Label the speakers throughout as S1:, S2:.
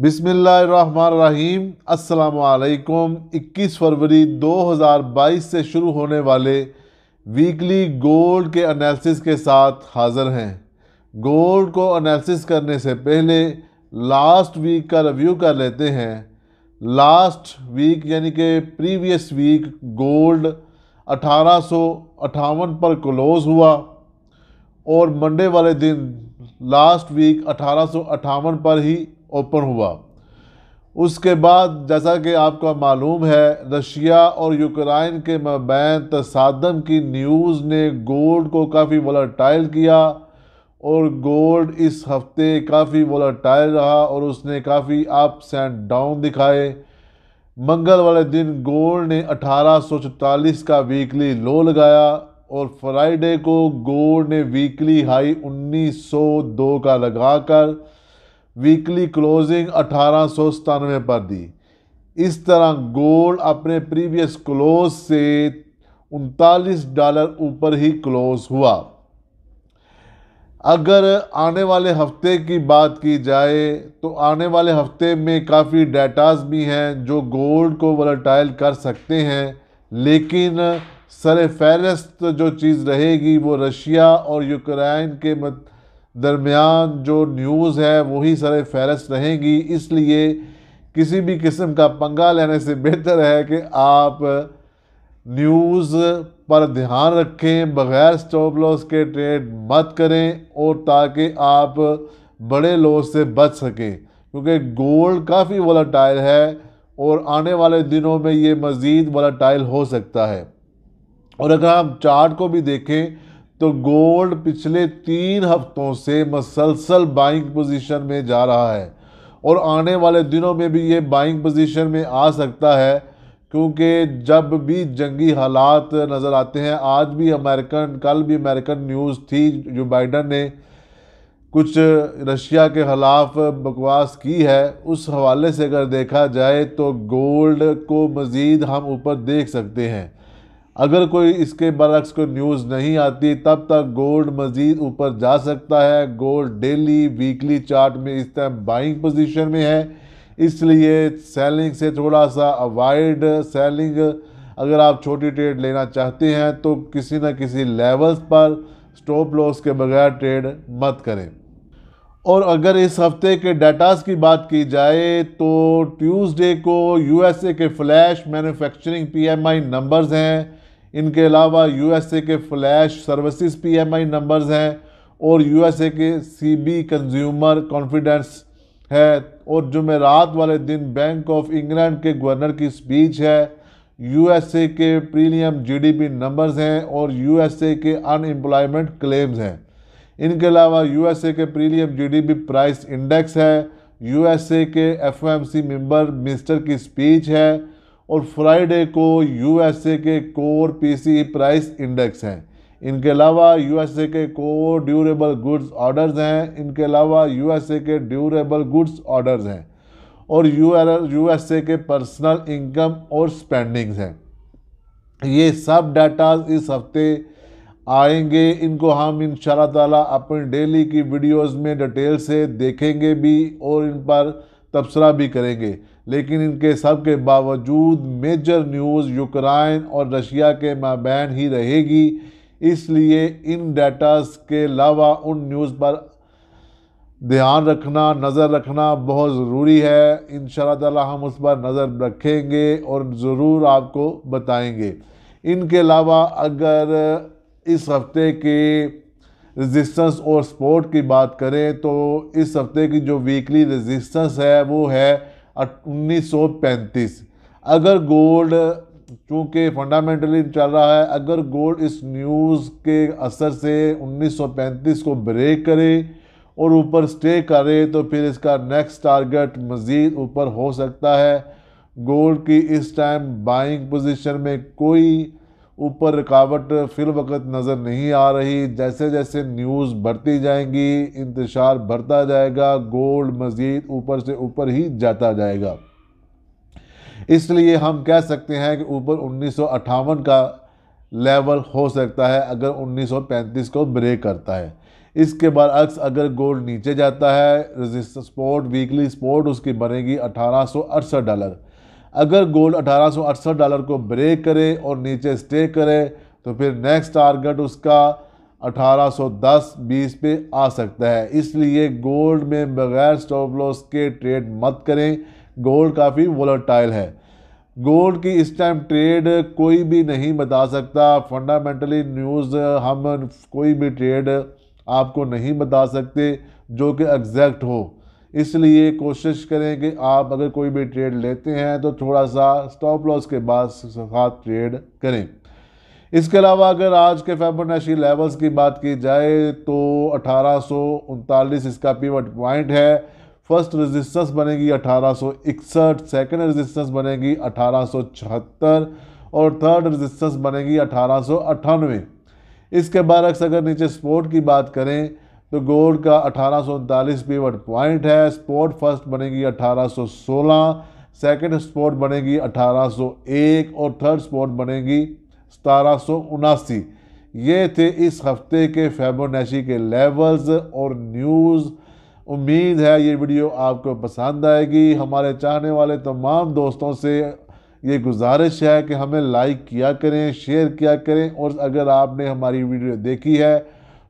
S1: बिसमीम् अल्लाम 21 फरवरी 2022 से शुरू होने वाले वीकली गोल्ड के एनालिसिस के साथ हाज़र हैं गोल्ड को एनालिसिस करने से पहले लास्ट वीक का रिव्यू कर लेते हैं लास्ट वीक यानी कि प्रीवियस वीक गोल्ड अठारह पर क्लोज़ हुआ और मंडे वाले दिन लास्ट वीक अठारह पर ही ओपन हुआ उसके बाद जैसा कि आपका मालूम है रशिया और यूक्रेन के मबैन तसादम की न्यूज़ ने गोल्ड को काफ़ी वोलाटाइल किया और गोल्ड इस हफ्ते काफ़ी वोलाटाइल रहा और उसने काफ़ी अप्स एंड डाउन दिखाए मंगल वाले दिन गोल्ड ने अठारह का वीकली लो लगाया और फ्राइडे को गोल्ड ने वीकली हाई 1902 का लगाकर वीकली क्लोजिंग अठारह सौ सतानवे पर दी इस तरह गोल्ड अपने प्रीवियस क्लोज से उनतालीस डॉलर ऊपर ही क्लोज हुआ अगर आने वाले हफ्ते की बात की जाए तो आने वाले हफ्ते में काफ़ी डाटाज भी हैं जो गोल्ड को वलटाइल कर सकते हैं लेकिन सर फहरस्त जो चीज़ रहेगी वो रशिया और यूक्रेन के मत दरमियान जो न्यूज़ है वही सर फहरस्त रहेंगी इसलिए किसी भी किस्म का पंगा लेने से बेहतर है कि आप न्यूज़ पर ध्यान रखें बग़ैर स्टॉप लॉस के ट्रेड मत करें और ताकि आप बड़े लॉस से बच सकें क्योंकि गोल्ड काफ़ी वलाटाइल है और आने वाले दिनों में ये मज़ीद टाइल हो सकता है और अगर हम चार्ट को भी देखें तो गोल्ड पिछले तीन हफ्तों से मसलसल बाइंग पोजीशन में जा रहा है और आने वाले दिनों में भी ये बाइंग पोजीशन में आ सकता है क्योंकि जब भी जंगी हालात नज़र आते हैं आज भी अमेरिकन कल भी अमेरिकन न्यूज़ थी जो बाइडन ने कुछ रशिया के ख़िलाफ़ बकवास की है उस हवाले से अगर देखा जाए तो गोल्ड को मज़ीद हम ऊपर देख सकते हैं अगर कोई इसके बरक्स को न्यूज़ नहीं आती तब तक गोल्ड मज़ीद ऊपर जा सकता है गोल्ड डेली वीकली चार्ट में इस टाइम बाइंग पोजीशन में है इसलिए सेलिंग से थोड़ा सा अवॉइड सेलिंग अगर आप छोटी ट्रेड लेना चाहते हैं तो किसी न किसी लेवल्स पर स्टॉप लॉस के बगैर ट्रेड मत करें और अगर इस हफ्ते के डाटास की बात की जाए तो ट्यूसडे को यूएसए के फ्लैश मैन्युफैक्चरिंग पीएमआई नंबर्स हैं इनके अलावा यूएसए के फ्लैश सर्विसेज पीएमआई नंबर्स हैं और यूएसए के सीबी कंज्यूमर कॉन्फिडेंस है और जुमेरात वाले दिन बैंक ऑफ इंग्लैंड के गवर्नर की स्पीच है यूएसए के प्रीमियम जीडीपी नंबर्स हैं और यूएसए के अनएम्प्लॉयमेंट क्लेम्स हैं इनके अलावा यूएसए के प्रीमियम जीडीपी प्राइस इंडेक्स है यूएसए के एफओएमसी मेंबर मिनिस्टर की स्पीच है और फ्राइडे को यूएसए के कोर पीसी प्राइस इंडेक्स हैं इनके अलावा यूएसए के कोर ड्यूरेबल गुड्स ऑर्डर्स हैं इनके अलावा यूएसए के ड्यूरेबल गुड्स ऑर्डर्स हैं और यूएसए के पर्सनल इनकम और स्पेंडिंग्स हैं ये सब डाटा इस हफ्ते आएंगे इनको हम इन ताला अपने डेली की वीडियोस में डिटेल से देखेंगे भी और इन पर तबसरा भी करेंगे लेकिन इनके सब के बावजूद मेजर न्यूज़ यूक्राइन और रशिया के माबैन ही रहेगी इसलिए इन डेटास के अलावा उन न्यूज़ पर ध्यान रखना नज़र रखना बहुत ज़रूरी है इन ताला हम उस पर नज़र रखेंगे और ज़रूर आपको बताएंगे इनके अलावा अगर इस हफ्ते के रेजिस्टेंस और सपोर्ट की बात करें तो इस हफ्ते की जो वीकली रेजिस्टेंस है वो है उन्नीस अगर गोल्ड चूँकि फंडामेंटली चल रहा है अगर गोल्ड इस न्यूज़ के असर से 1935 को ब्रेक करे और ऊपर स्टे करे तो फिर इसका नेक्स्ट टारगेट मज़ीद ऊपर हो सकता है गोल्ड की इस टाइम बाइंग पोजीशन में कोई ऊपर रुकावट फिल वक्त नज़र नहीं आ रही जैसे जैसे न्यूज़ बढ़ती जाएंगी इंतजार बढ़ता जाएगा गोल्ड मज़ीद ऊपर से ऊपर ही जाता जाएगा इसलिए हम कह सकते हैं कि ऊपर उन्नीस का लेवल हो सकता है अगर 1935 को ब्रेक करता है इसके अक्स अगर गोल्ड नीचे जाता है रजिस्टर स्पोर्ट वीकली स्पोर्ट उसकी बनेगी अठारह डॉलर अगर गोल्ड अठारह डॉलर को ब्रेक करे और नीचे स्टे करे तो फिर नेक्स्ट टारगेट उसका 1810-20 पे आ सकता है इसलिए गोल्ड में बगैर स्टॉप लॉस के ट्रेड मत करें गोल्ड काफ़ी वोलाटाइल है गोल्ड की इस टाइम ट्रेड कोई भी नहीं बता सकता फंडामेंटली न्यूज़ हम कोई भी ट्रेड आपको नहीं बता सकते जो कि एग्जैक्ट हो इसलिए कोशिश करें कि आप अगर कोई भी ट्रेड लेते हैं तो थोड़ा सा स्टॉप लॉस के बाद साथ ट्रेड करें इसके अलावा अगर आज के फेबोनाची लेवल्स की बात की जाए तो अठारह इसका पीवट पॉइंट है फर्स्ट रेजिस्टेंस बनेगी अठारह सेकंड रेजिस्टेंस बनेगी अठारह और थर्ड रेजिस्टेंस बनेगी अठारह इसके बरक्स अगर नीचे स्पोर्ट की बात करें तो गोल्ड का अठारह सौ पीवट पॉइंट है स्पोर्ट फर्स्ट बनेगी 1816 सेकंड स्पोर्ट बनेगी 1801 और थर्ड स्पोर्ट बनेगी सतारह ये थे इस हफ्ते के फेबोनेशी के लेवल्स और न्यूज़ उम्मीद है ये वीडियो आपको पसंद आएगी हमारे चाहने वाले तमाम दोस्तों से ये गुजारिश है कि हमें लाइक किया करें शेयर किया करें और अगर आपने हमारी वीडियो देखी है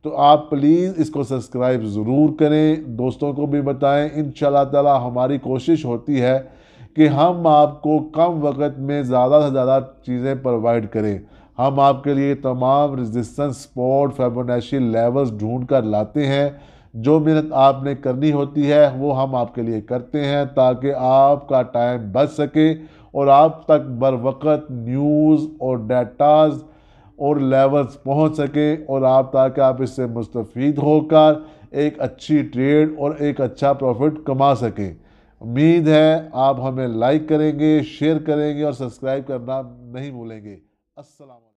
S1: तो आप प्लीज़ इसको सब्सक्राइब ज़रूर करें दोस्तों को भी बताएं इन ताला हमारी कोशिश होती है कि हम आपको कम वक्त में ज़्यादा से ज़्यादा चीज़ें प्रोवाइड करें हम आपके लिए तमाम रेजिस्टेंस स्पोर्ट फेबोनाशी लेवल्स ढूंढ कर लाते हैं जो मेहनत आपने करनी होती है वो हम आपके लिए करते हैं ताकि आपका टाइम बच सके और आप तक बर वक्त न्यूज़ और डाटाज़ और लेवल्स पहुंच सकें और आप ताकि आप इससे मुस्तफ़ होकर एक अच्छी ट्रेड और एक अच्छा प्रॉफिट कमा सकें उम्मीद है आप हमें लाइक करेंगे शेयर करेंगे और सब्सक्राइब करना नहीं भूलेंगे असल